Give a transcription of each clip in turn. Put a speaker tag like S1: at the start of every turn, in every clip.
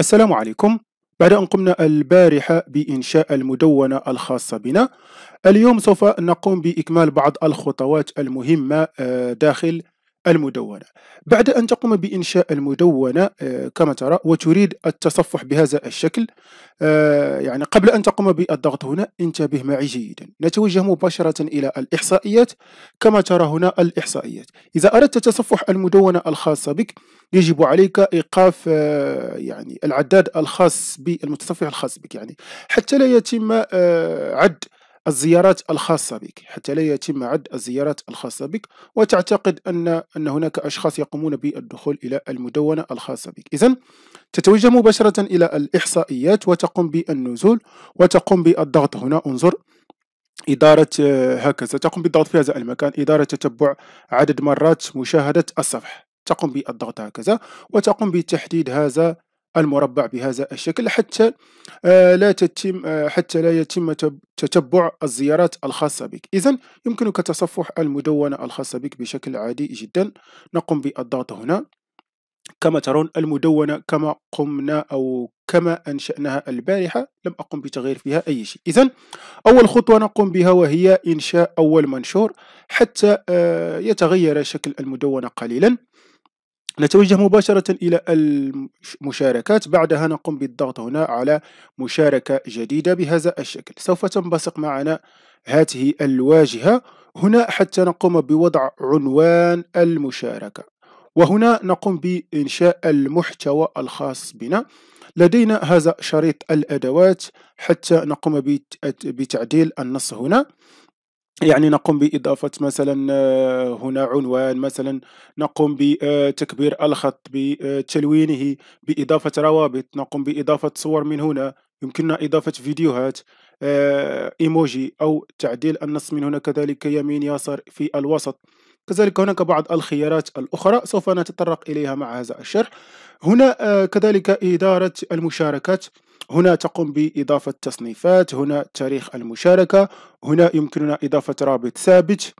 S1: السلام عليكم بعد أن قمنا البارحة بإنشاء المدونة الخاصة بنا اليوم سوف نقوم بإكمال بعض الخطوات المهمة آه، داخل المدونة بعد أن تقوم بإنشاء المدونة آه، كما ترى وتريد التصفح بهذا الشكل آه، يعني قبل أن تقوم بالضغط هنا انتبه معي جيدا نتوجه مباشرة إلى الإحصائيات كما ترى هنا الإحصائيات إذا أردت تصفح المدونة الخاصة بك يجب عليك إيقاف آه، يعني العداد الخاص بالمتصفح الخاص بك يعني حتى لا يتم عد الزيارات الخاصة بك حتى لا يتم عد الزيارات الخاصة بك وتعتقد أن أن هناك أشخاص يقومون بالدخول إلى المدونة الخاصة بك إذا تتوجه مباشرة إلى الإحصائيات وتقوم بالنزول وتقوم بالضغط هنا انظر إدارة هكذا تقوم بالضغط في هذا المكان إدارة تتبع عدد مرات مشاهدة الصفحة تقوم بالضغط هكذا وتقوم بتحديد هذا المربع بهذا الشكل حتى آه، لا تتم آه، حتى لا يتم تتبع الزيارات الخاصة بك إذا يمكنك تصفح المدونة الخاصة بك بشكل عادي جدا نقوم بالضغط هنا كما ترون المدونة كما قمنا أو كما أنشأناها البارحة لم أقم بتغيير فيها أي شيء إذا أول خطوة نقوم بها وهي إنشاء أول منشور حتى آه، يتغير شكل المدونة قليلا نتوجه مباشرة إلى المشاركات بعدها نقوم بالضغط هنا على مشاركة جديدة بهذا الشكل سوف تنبثق معنا هذه الواجهة هنا حتى نقوم بوضع عنوان المشاركة وهنا نقوم بإنشاء المحتوى الخاص بنا لدينا هذا شريط الأدوات حتى نقوم بتعديل النص هنا يعني نقوم بإضافة مثلا آه، هنا عنوان مثلا نقوم بتكبير الخط بتلوينه بإضافة روابط نقوم بإضافة صور من هنا يمكننا إضافة فيديوهات آه، إيموجي أو تعديل النص من هنا كذلك يمين يسار في الوسط كذلك هناك بعض الخيارات الأخرى سوف نتطرق إليها مع هذا الشرح هنا آه، كذلك إدارة المشاركات هنا تقوم بإضافة تصنيفات هنا تاريخ المشاركة هنا يمكننا إضافة رابط ثابت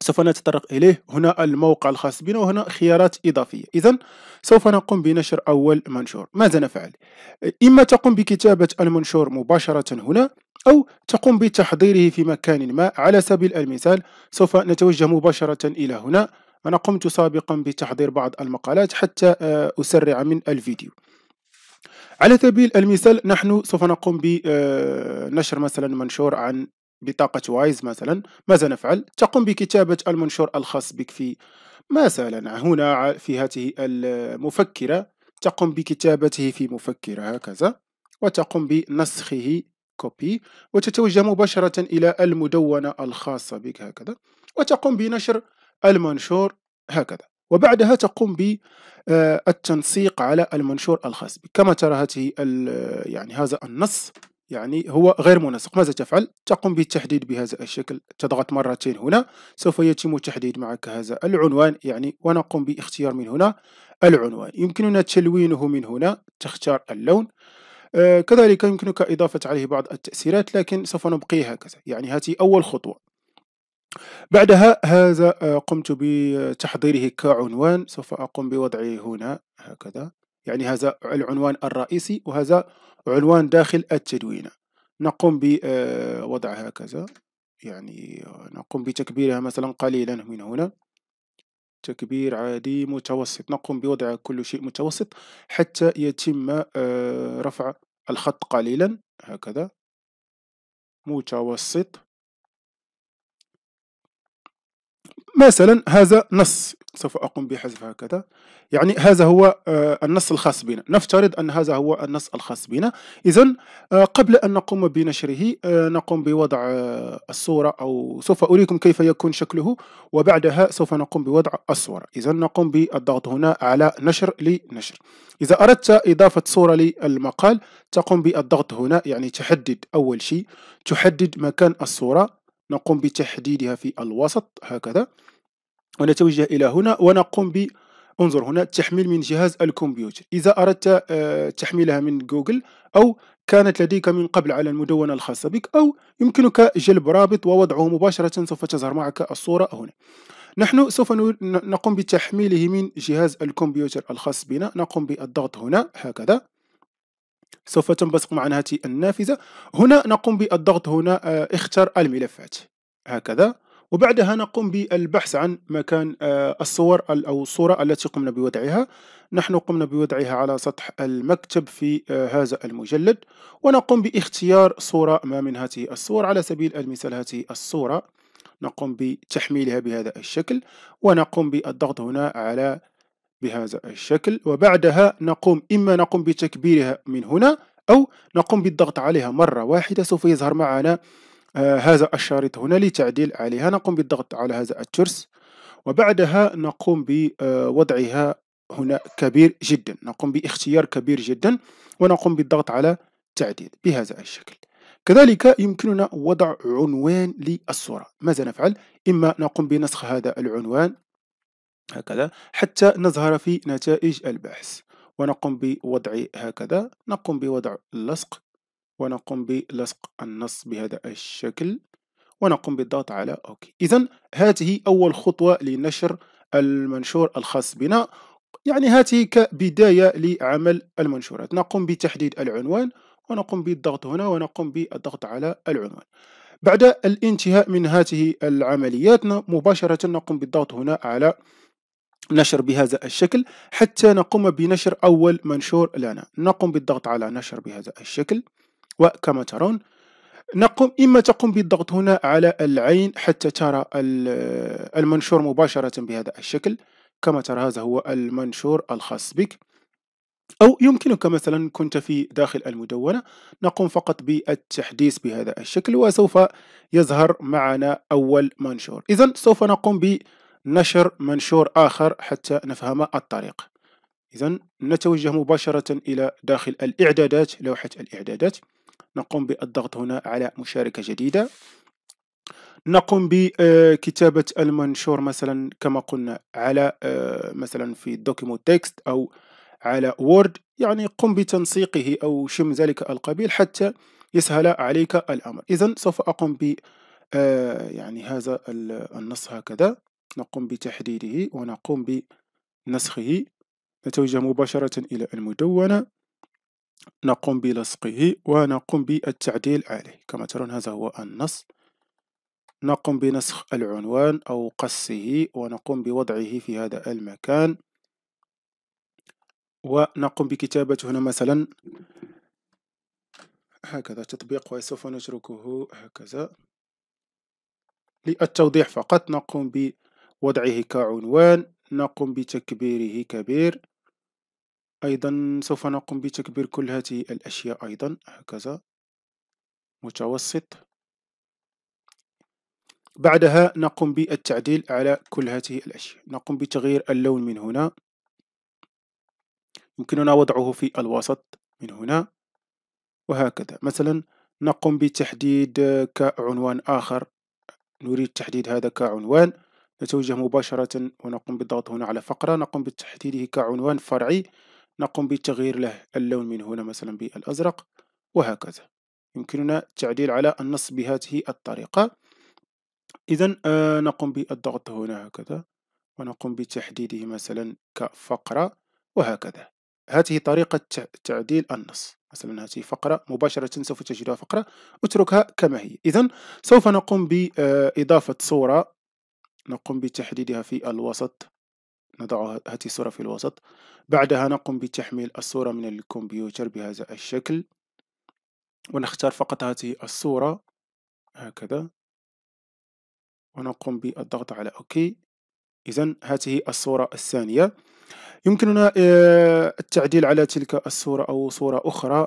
S1: سوف نتطرق إليه هنا الموقع الخاص بنا وهنا خيارات إضافية إذا سوف نقوم بنشر أول منشور ماذا نفعل؟ إما تقوم بكتابة المنشور مباشرة هنا أو تقوم بتحضيره في مكان ما على سبيل المثال سوف نتوجه مباشرة إلى هنا أنا قمت سابقا بتحضير بعض المقالات حتى آه، أسرع من الفيديو على سبيل المثال نحن سوف نقوم بنشر آه، مثلا منشور عن بطاقة وايز مثلا ماذا نفعل؟ تقوم بكتابة المنشور الخاص بك في مثلا هنا في هذه المفكرة تقوم بكتابته في مفكرة هكذا وتقوم بنسخه كوبي وتتوجه مباشرة إلى المدونة الخاصة بك هكذا وتقوم بنشر المنشور هكذا وبعدها تقوم بالتنسيق آه، على المنشور الخاص بك كما ترى هذه يعني هذا النص يعني هو غير منسق ماذا تفعل؟ تقوم بالتحديد بهذا الشكل تضغط مرتين هنا سوف يتم تحديد معك هذا العنوان يعني ونقوم باختيار من هنا العنوان يمكننا تلوينه من هنا تختار اللون آه، كذلك يمكنك إضافة عليه بعض التأثيرات لكن سوف نبقيه هكذا يعني هذه أول خطوة بعدها هذا آه، قمت بتحضيره كعنوان سوف أقوم بوضعه هنا هكذا يعني هذا العنوان الرئيسي وهذا عنوان داخل التدوينة نقوم بوضع آه، هكذا يعني آه، نقوم بتكبيرها مثلا قليلا من هنا تكبير عادي متوسط نقوم بوضع كل شيء متوسط حتى يتم رفع الخط قليلا هكذا متوسط مثلا هذا نص سوف أقوم بحذف هكذا يعني هذا هو آه، النص الخاص بنا نفترض أن هذا هو النص الخاص بنا إذا آه، قبل أن نقوم بنشره آه، نقوم بوضع الصورة أو سوف أريكم كيف يكون شكله وبعدها سوف نقوم بوضع الصورة إذا نقوم بالضغط هنا على نشر لنشر إذا أردت إضافة صورة للمقال تقوم بالضغط هنا يعني تحدد أول شيء تحدد مكان الصورة نقوم بتحديدها في الوسط هكذا ونتوجه إلى هنا ونقوم ب انظر هنا التحميل من جهاز الكمبيوتر إذا أردت آه، تحميلها من جوجل أو كانت لديك من قبل على المدونة الخاصة بك أو يمكنك جلب رابط ووضعه مباشرة سوف تظهر معك الصورة هنا نحن سوف نقوم بتحميله من جهاز الكمبيوتر الخاص بنا نقوم بالضغط هنا هكذا سوف تنبثق معنا هذه النافذة هنا نقوم بالضغط هنا آه، اختر الملفات هكذا وبعدها نقوم بالبحث عن مكان آه، الصور أو الصورة التي قمنا بوضعها نحن قمنا بوضعها على سطح المكتب في آه، هذا المجلد ونقوم باختيار صورة ما من هذه الصور على سبيل المثال هذه الصورة نقوم بتحميلها بهذا الشكل ونقوم بالضغط هنا على بهذا الشكل وبعدها نقوم إما نقوم بتكبيرها من هنا أو نقوم بالضغط عليها مرة واحدة سوف يظهر معنا هذا الشريط هنا لتعديل عليها نقوم بالضغط على هذا الترس وبعدها نقوم بوضعها هنا كبير جدا نقوم باختيار كبير جدا ونقوم بالضغط على تعديل بهذا الشكل كذلك يمكننا وضع عنوان للصورة ماذا نفعل؟ إما نقوم بنسخ هذا العنوان هكذا حتى نظهر في نتائج البحث ونقوم بوضع هكذا نقوم بوضع لصق ونقوم بلصق النص بهذا الشكل ونقوم بالضغط على اوكي اذا هذه اول خطوه لنشر المنشور الخاص بنا يعني هذه كبدايه لعمل المنشورات نقوم بتحديد العنوان ونقوم بالضغط هنا ونقوم بالضغط على العنوان بعد الانتهاء من هذه العمليات مباشره نقوم بالضغط هنا على نشر بهذا الشكل حتى نقوم بنشر اول منشور لنا نقوم بالضغط على نشر بهذا الشكل وكما ترون نقوم إما تقوم بالضغط هنا على العين حتى ترى المنشور مباشرة بهذا الشكل كما ترى هذا هو المنشور الخاص بك أو يمكنك مثلا كنت في داخل المدونة نقوم فقط بالتحديث بهذا الشكل وسوف يظهر معنا أول منشور إذا سوف نقوم بنشر منشور آخر حتى نفهم الطريق إذا نتوجه مباشرة إلى داخل الإعدادات لوحة الإعدادات نقوم بالضغط هنا على مشاركة جديدة نقوم بكتابة المنشور مثلا كما قلنا على آه، مثلا في دوكيمو تكست أو على وورد يعني قم بتنسيقه أو شم ذلك القبيل حتى يسهل عليك الأمر إذا سوف أقوم ب آه، يعني هذا النص هكذا نقوم بتحديده ونقوم بنسخه نتوجه مباشرة إلى المدونة نقوم بلصقه ونقوم بالتعديل عليه كما ترون هذا هو النص نقوم بنسخ العنوان أو قصه ونقوم بوضعه في هذا المكان ونقوم بكتابة هنا مثلا هكذا تطبيق وسوف نتركه هكذا للتوضيح فقط نقوم بوضعه كعنوان نقوم بتكبيره كبير أيضا سوف نقوم بتكبير كل هذه الأشياء أيضا هكذا متوسط بعدها نقوم بالتعديل على كل هذه الأشياء نقوم بتغيير اللون من هنا يمكننا وضعه في الوسط من هنا وهكذا مثلا نقوم بتحديد كعنوان آخر نريد تحديد هذا كعنوان نتوجه مباشرة ونقوم بالضغط هنا على فقرة نقوم بتحديده كعنوان فرعي نقوم بتغيير له اللون من هنا مثلا بالأزرق وهكذا يمكننا التعديل على النص بهذه الطريقة إذا آه نقوم بالضغط هنا هكذا ونقوم بتحديده مثلا كفقرة وهكذا هذه طريقة تعديل النص مثلا هذه فقرة مباشرة سوف تجدها فقرة اتركها كما هي إذا سوف نقوم بإضافة آه، صورة نقوم بتحديدها في الوسط نضع هذه الصورة في الوسط بعدها نقوم بتحميل الصورة من الكمبيوتر بهذا الشكل ونختار فقط هذه الصورة هكذا ونقوم بالضغط على أوكي إذا هذه الصورة الثانية يمكننا آه، التعديل على تلك الصورة أو صورة أخرى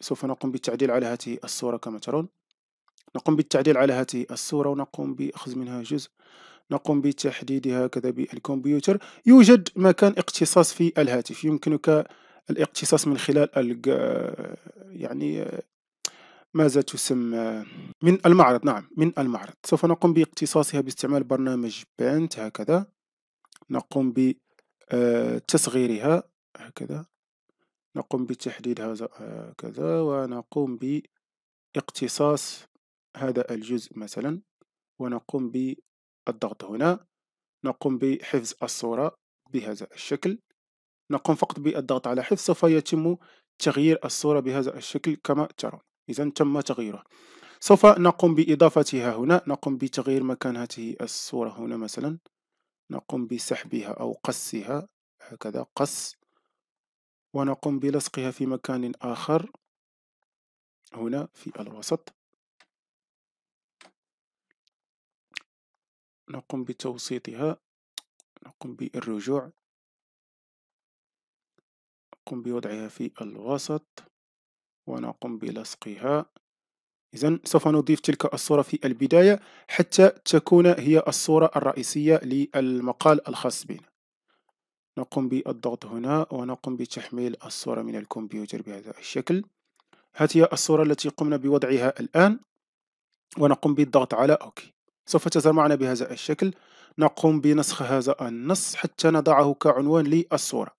S1: سوف نقوم بالتعديل على هذه الصورة كما ترون نقوم بالتعديل على هذه الصورة ونقوم بأخذ منها جزء نقوم بتحديدها هكذا بالكمبيوتر يوجد مكان اقتصاص في الهاتف يمكنك الاقتصاص من خلال يعني ماذا تسمى من المعرض نعم من المعرض سوف نقوم باقتصاصها باستعمال برنامج بانت هكذا نقوم بتصغيرها هكذا نقوم بتحديد هذا هكذا ونقوم باقتصاص هذا الجزء مثلا ونقوم بالضغط هنا نقوم بحفظ الصورة بهذا الشكل نقوم فقط بالضغط على حفظ سوف يتم تغيير الصورة بهذا الشكل كما ترون إذا تم تغييره سوف نقوم بإضافتها هنا نقوم بتغيير مكان هذه الصورة هنا مثلا نقوم بسحبها أو قصها هكذا قص ونقوم بلصقها في مكان آخر هنا في الوسط نقوم بتوسيطها نقوم بالرجوع نقوم بوضعها في الوسط ونقوم بلصقها إذا سوف نضيف تلك الصورة في البداية حتى تكون هي الصورة الرئيسية للمقال الخاص بنا نقوم بالضغط هنا ونقوم بتحميل الصورة من الكمبيوتر بهذا الشكل هذه هي الصورة التي قمنا بوضعها الآن ونقوم بالضغط على أوكي سوف تتمعن بهذا الشكل نقوم بنسخ هذا النص حتى نضعه كعنوان للصورة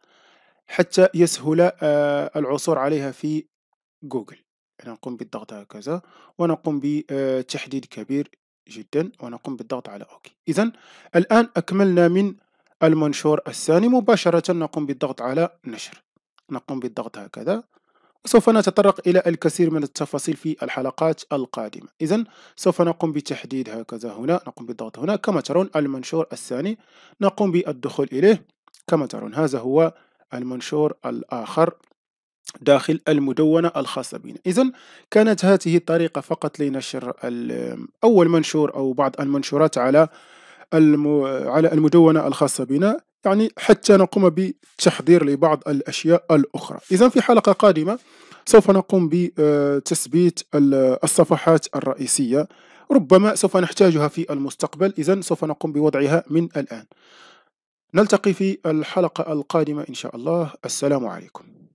S1: حتى يسهل آه، العثور عليها في جوجل نقوم بالضغط هكذا ونقوم بتحديد كبير جدا ونقوم بالضغط على اوكي اذا الان اكملنا من المنشور الثاني مباشرة نقوم بالضغط على نشر نقوم بالضغط هكذا سوف نتطرق إلى الكثير من التفاصيل في الحلقات القادمة إذا سوف نقوم بتحديد هكذا هنا نقوم بالضغط هنا كما ترون المنشور الثاني نقوم بالدخول إليه كما ترون هذا هو المنشور الآخر داخل المدونة الخاصة بنا إذا كانت هذه الطريقة فقط لنشر أول منشور أو بعض المنشورات على على المدونة الخاصة بنا يعني حتى نقوم بالتحضير لبعض الأشياء الأخرى إذا في حلقة قادمة سوف نقوم بتثبيت الصفحات الرئيسية ربما سوف نحتاجها في المستقبل إذا سوف نقوم بوضعها من الآن نلتقي في الحلقة القادمة إن شاء الله السلام عليكم